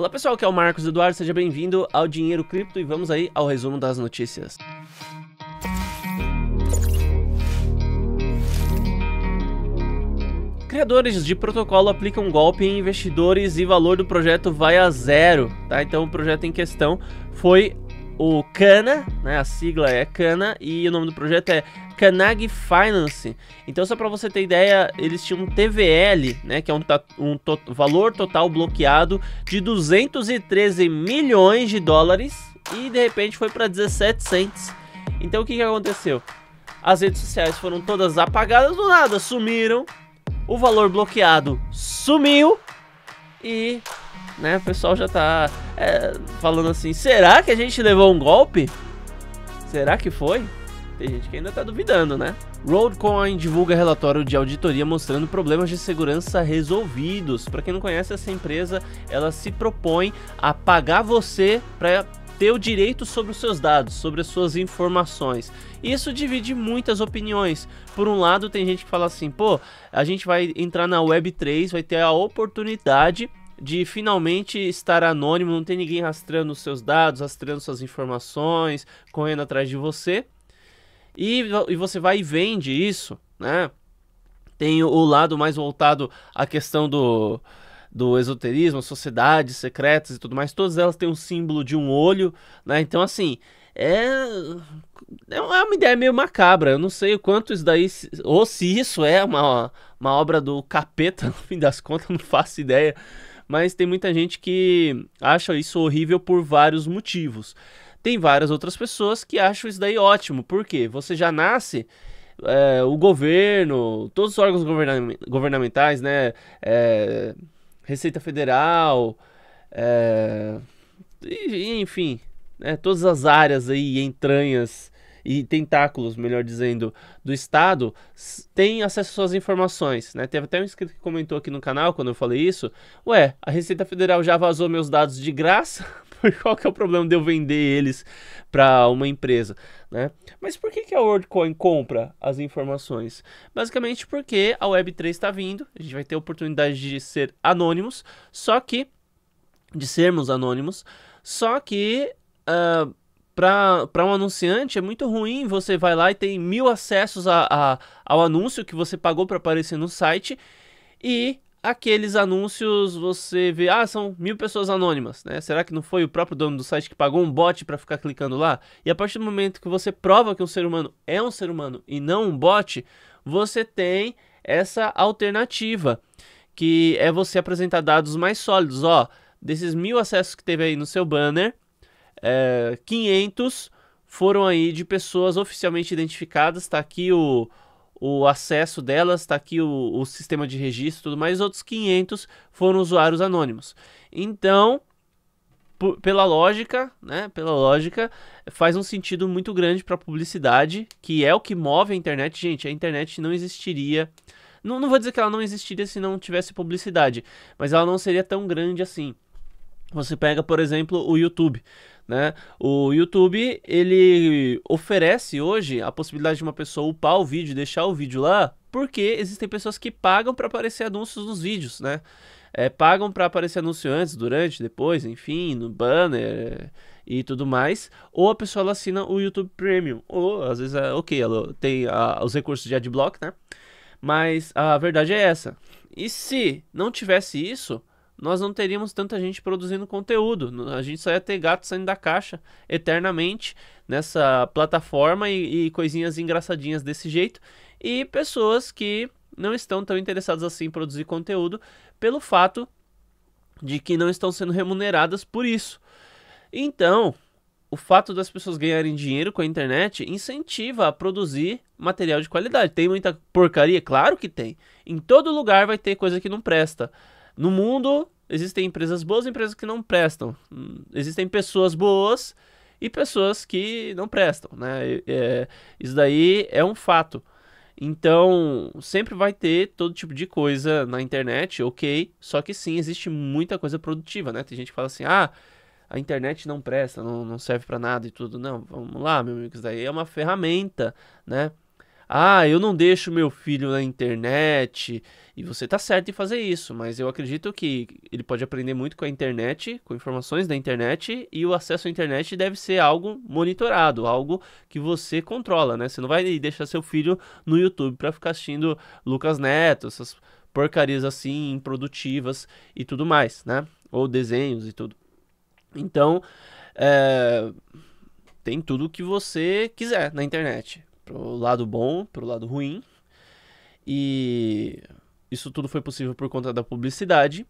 Olá pessoal, aqui é o Marcos Eduardo, seja bem-vindo ao Dinheiro Cripto e vamos aí ao resumo das notícias. Criadores de protocolo aplicam golpe em investidores e valor do projeto vai a zero, tá? Então o projeto em questão foi o Cana, né? A sigla é Cana e o nome do projeto é Canag Finance. Então, só para você ter ideia, eles tinham um TVL, né, que é um, um to valor total bloqueado de 213 milhões de dólares e de repente foi para 17 cents. Então, o que, que aconteceu? As redes sociais foram todas apagadas do nada, sumiram. O valor bloqueado sumiu e né? O pessoal já tá é, falando assim: será que a gente levou um golpe? Será que foi? Tem gente que ainda tá duvidando, né? Roadcoin divulga relatório de auditoria mostrando problemas de segurança resolvidos. Para quem não conhece essa empresa, ela se propõe a pagar você para ter o direito sobre os seus dados, sobre as suas informações. Isso divide muitas opiniões. Por um lado, tem gente que fala assim: pô, a gente vai entrar na Web3, vai ter a oportunidade de finalmente estar anônimo, não tem ninguém rastreando seus dados, rastreando suas informações, correndo atrás de você. E, e você vai e vende isso, né? Tem o lado mais voltado à questão do, do esoterismo, sociedades secretas e tudo mais. Todas elas têm um símbolo de um olho, né? Então, assim, é, é uma é ideia meio macabra. Eu não sei o quanto isso daí. Ou se isso é uma, uma obra do capeta, no fim das contas, não faço ideia mas tem muita gente que acha isso horrível por vários motivos. Tem várias outras pessoas que acham isso daí ótimo, porque você já nasce é, o governo, todos os órgãos governamentais, né? É, Receita Federal, é, enfim, né, todas as áreas aí, entranhas e tentáculos, melhor dizendo, do Estado têm acesso às informações, né? Teve até um inscrito que comentou aqui no canal quando eu falei isso. Ué, a Receita Federal já vazou meus dados de graça? Qual que é o problema de eu vender eles para uma empresa, né? Mas por que, que a WorldCoin compra as informações? Basicamente porque a Web3 está vindo, a gente vai ter a oportunidade de ser anônimos, só que de sermos anônimos, só que uh, para um anunciante é muito ruim. Você vai lá e tem mil acessos a, a ao anúncio que você pagou para aparecer no site e aqueles anúncios você vê, ah, são mil pessoas anônimas, né? Será que não foi o próprio dono do site que pagou um bot para ficar clicando lá? E a partir do momento que você prova que um ser humano é um ser humano e não um bot, você tem essa alternativa que é você apresentar dados mais sólidos, ó, desses mil acessos que teve aí no seu banner, é, 500 foram aí de pessoas oficialmente identificadas. Está aqui o, o acesso delas, está aqui o, o, sistema de registro tudo mais. Outros 500 foram usuários anônimos. Então, pela lógica, né? Pela lógica, faz um sentido muito grande para a publicidade, que é o que move a internet. Gente, a internet não existiria. Não, não vou dizer que ela não existiria se não tivesse publicidade, mas ela não seria tão grande assim. Você pega, por exemplo, o YouTube. Né? O YouTube ele oferece hoje a possibilidade de uma pessoa upar o vídeo, deixar o vídeo lá, porque existem pessoas que pagam para aparecer anúncios nos vídeos, né? É, pagam para aparecer anúncio antes, durante, depois, enfim, no banner é, e tudo mais. Ou a pessoa ela assina o YouTube Premium, ou às vezes, é, ok, ela tem a, os recursos de adblock, né? Mas a verdade é essa. E se não tivesse isso, nós não teríamos tanta gente produzindo conteúdo. A gente só ia ter gato saindo da caixa eternamente nessa plataforma e, e coisinhas engraçadinhas desse jeito. E pessoas que não estão tão interessadas assim em produzir conteúdo pelo fato de que não estão sendo remuneradas por isso. Então, o fato das pessoas ganharem dinheiro com a internet incentiva a produzir material de qualidade. Tem muita porcaria? Claro que tem. Em todo lugar vai ter coisa que não presta. No mundo Existem empresas boas e empresas que não prestam. Hum, existem pessoas boas e pessoas que não prestam, né? É, isso daí é um fato. Então, sempre vai ter todo tipo de coisa na internet, ok. Só que sim, existe muita coisa produtiva, né? Tem gente que fala assim, ah, a internet não presta, não, não serve para nada e tudo. Não, vamos lá, meu amigo, isso daí é uma ferramenta, né? ah, eu não deixo meu filho na internet. E você tá certo em fazer isso, mas eu acredito que ele pode aprender muito com a internet, com informações da internet, e o acesso à internet deve ser algo monitorado, algo que você controla, né? Você não vai deixar seu filho no YouTube para ficar assistindo Lucas Neto, essas porcarias assim, improdutivas e tudo mais, né? Ou desenhos e tudo. Então, é tem tudo o que você quiser na internet pro lado bom, pro lado ruim. E isso tudo foi possível por conta da publicidade.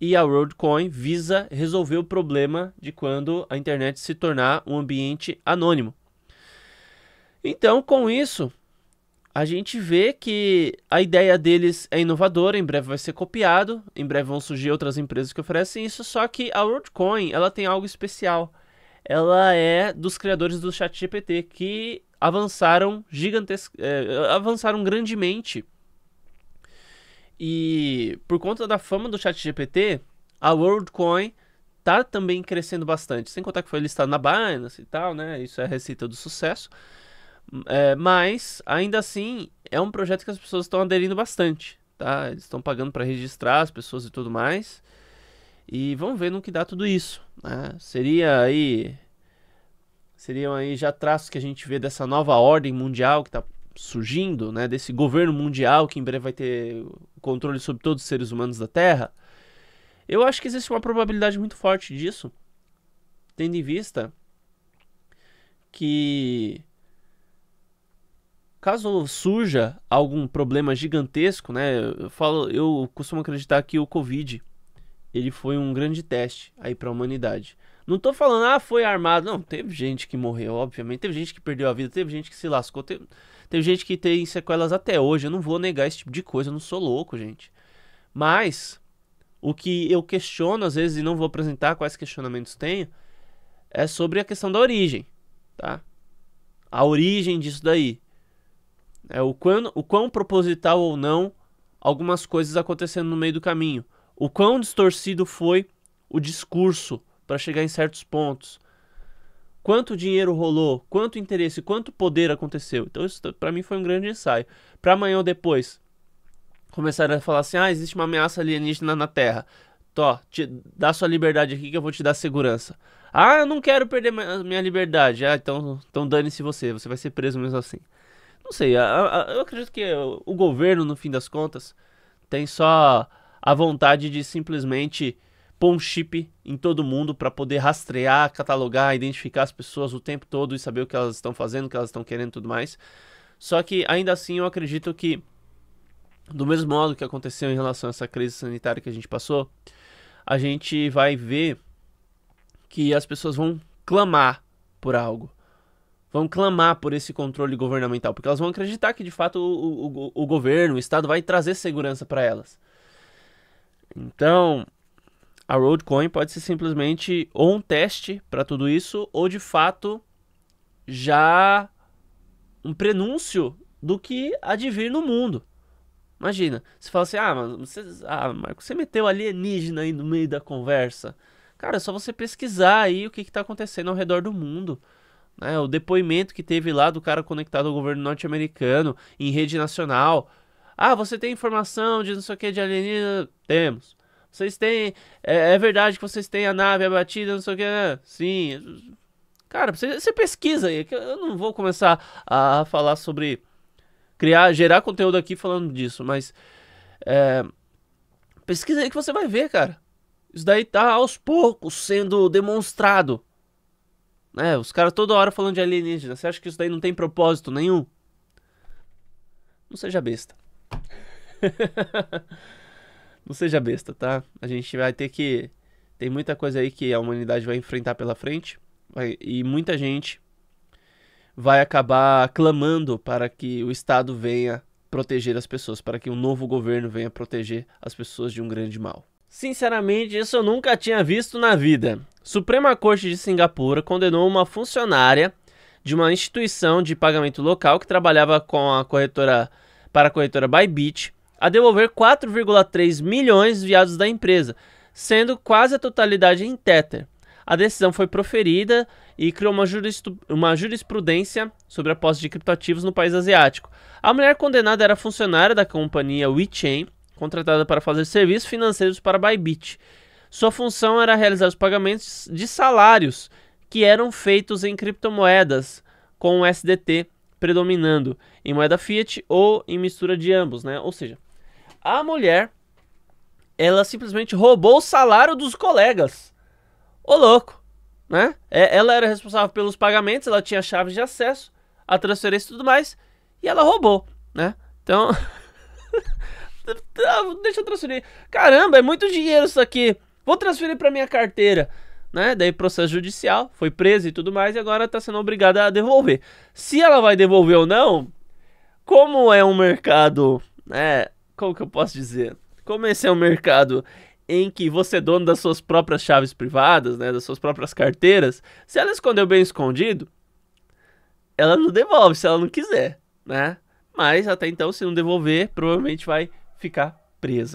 E a WorldCoin visa resolver o problema de quando a internet se tornar um ambiente anônimo. Então, com isso, a gente vê que a ideia deles é inovadora, em breve vai ser copiado, em breve vão surgir outras empresas que oferecem isso, só que a WorldCoin, ela tem algo especial. Ela é dos criadores do ChatGPT, que avançaram gigantesc... É, avançaram grandemente. E por conta da fama do ChatGPT, a WorldCoin tá também crescendo bastante. Sem contar que foi listado na Binance e tal, né? Isso é a receita do sucesso. É, mas, ainda assim, é um projeto que as pessoas estão aderindo bastante, tá? Eles estão pagando para registrar as pessoas e tudo mais. E vamos ver no que dá tudo isso. Né? Seria aí seriam aí já traços que a gente vê dessa nova ordem mundial que está surgindo, né, desse governo mundial que em breve vai ter controle sobre todos os seres humanos da Terra. Eu acho que existe uma probabilidade muito forte disso, tendo em vista que caso surja algum problema gigantesco, né, eu falo, eu costumo acreditar que o COVID ele foi um grande teste aí para a humanidade. Não tô falando, ah, foi armado. Não, teve gente que morreu, obviamente. Teve gente que perdeu a vida, teve gente que se lascou. Teve, teve gente que tem sequelas até hoje. Eu não vou negar esse tipo de coisa, eu não sou louco, gente. Mas, o que eu questiono, às vezes, e não vou apresentar quais questionamentos tenho, é sobre a questão da origem, tá? A origem disso daí. É o quando o quão proposital ou não algumas coisas acontecendo no meio do caminho. O quão distorcido foi o discurso para chegar em certos pontos. Quanto dinheiro rolou, quanto interesse, quanto poder aconteceu. Então isso para mim foi um grande ensaio. Para amanhã ou depois começar a falar assim: "Ah, existe uma ameaça alienígena na Terra. Tó, te, dá sua liberdade aqui que eu vou te dar segurança." Ah, eu não quero perder minha liberdade. Ah, então, então dane-se você, você vai ser preso mesmo assim. Não sei, eu acredito que o governo, no fim das contas, tem só a vontade de simplesmente pôr um chip em todo mundo para poder rastrear, catalogar, identificar as pessoas o tempo todo e saber o que elas estão fazendo, o que elas estão querendo e tudo mais. Só que ainda assim eu acredito que, do mesmo modo que aconteceu em relação a essa crise sanitária que a gente passou, a gente vai ver que as pessoas vão clamar por algo. Vão clamar por esse controle governamental, porque elas vão acreditar que de fato o, o, o governo, o Estado vai trazer segurança para elas. Então, a Roadcoin pode ser simplesmente ou um teste para tudo isso, ou de fato já um prenúncio do que advir no mundo. Imagina, você fala assim: ah, mas você, ah, Marco, você meteu alienígena aí no meio da conversa. Cara, é só você pesquisar aí o que está acontecendo ao redor do mundo. Né? O depoimento que teve lá do cara conectado ao governo norte-americano em rede nacional. Ah, você tem informação de não sei o que de alienígena? Temos. Vocês têm. É, é, verdade que vocês têm a nave abatida, não sei o que. Né? Sim. Cara, você, você pesquisa aí. Eu não vou começar a falar sobre. Criar, gerar conteúdo aqui falando disso, mas. É, pesquisa aí que você vai ver, cara. Isso daí tá aos poucos sendo demonstrado. É, os caras toda hora falando de alienígena. Você acha que isso daí não tem propósito nenhum? Não seja besta. não seja besta, tá? A gente vai ter que. Tem muita coisa aí que a humanidade vai enfrentar pela frente. Vai... E muita gente vai acabar clamando para que o Estado venha proteger as pessoas, para que um novo governo venha proteger as pessoas de um grande mal. Sinceramente, isso eu nunca tinha visto na vida. Suprema Corte de Singapura condenou uma funcionária de uma instituição de pagamento local que trabalhava com a corretora para a corretora Bybit a devolver 4,3 milhões viados da empresa, sendo quase a totalidade em Tether. A decisão foi proferida e criou uma, uma, jurisprudência sobre a posse de criptoativos no país asiático. A mulher condenada era funcionária da companhia WeChain, contratada para fazer serviços financeiros para Bybit. Sua função era realizar os pagamentos de salários que eram feitos em criptomoedas, com o SDT predominando em moeda fiat ou em mistura de ambos, né? Ou seja, a mulher, ela simplesmente roubou o salário dos colegas. Ô louco, né? É, ela era responsável pelos pagamentos, ela tinha chaves de acesso, a transferência e tudo mais, e ela roubou, né? Então, deixa eu transferir. Caramba, é muito dinheiro isso aqui. Vou transferir para minha carteira. Né? Daí processo judicial, foi preso e tudo mais, e agora está sendo obrigada a devolver. Se ela vai devolver ou não, como é um mercado né, como que eu posso dizer? Como esse é um mercado em que você é dono das suas próprias chaves privadas, né, das suas próprias carteiras, se ela escondeu bem escondido, ela não devolve se ela não quiser, né? Mas até então, se não devolver, provavelmente vai ficar presa.